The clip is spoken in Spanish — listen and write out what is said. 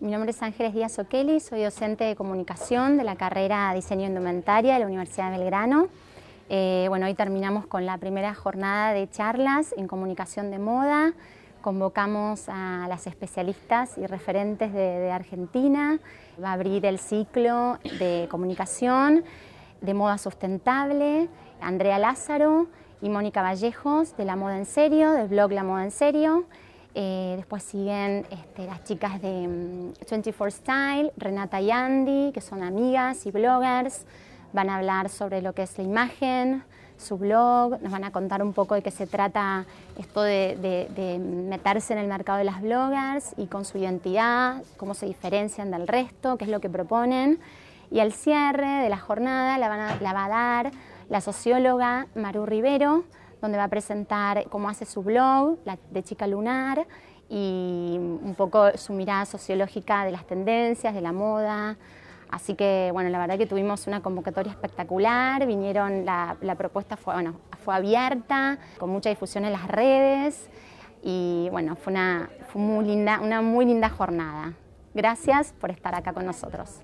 Mi nombre es Ángeles Díaz O'Kelly, soy docente de comunicación de la carrera Diseño Indumentaria de la Universidad de Belgrano. Eh, bueno, hoy terminamos con la primera jornada de charlas en comunicación de moda. Convocamos a las especialistas y referentes de Argentina. Va a abrir el ciclo de comunicación de moda sustentable, Andrea Lázaro y Mónica Vallejos de La Moda en Serio, del blog La Moda en Serio. Eh, después siguen este, las chicas de 24 mm, Style, Renata y Andy, que son amigas y bloggers. Van a hablar sobre lo que es la imagen, su blog, nos van a contar un poco de qué se trata esto de, meterse en el mercado de las bloggers y con su identidad, cómo se diferencian del resto, qué es lo que proponen. Y al cierre de la jornada la, van la va a dar la socióloga Maru Rivero, donde va a presentar cómo hace su blog la de Chica Lunar y un poco su mirada sociológica de las tendencias, de la moda. Así que, bueno, la verdad que tuvimos una convocatoria espectacular, vinieron, la, propuesta fue, bueno, fue abierta, con mucha difusión en las redes y, bueno, fue muy una muy linda jornada. Gracias por estar acá con nosotros.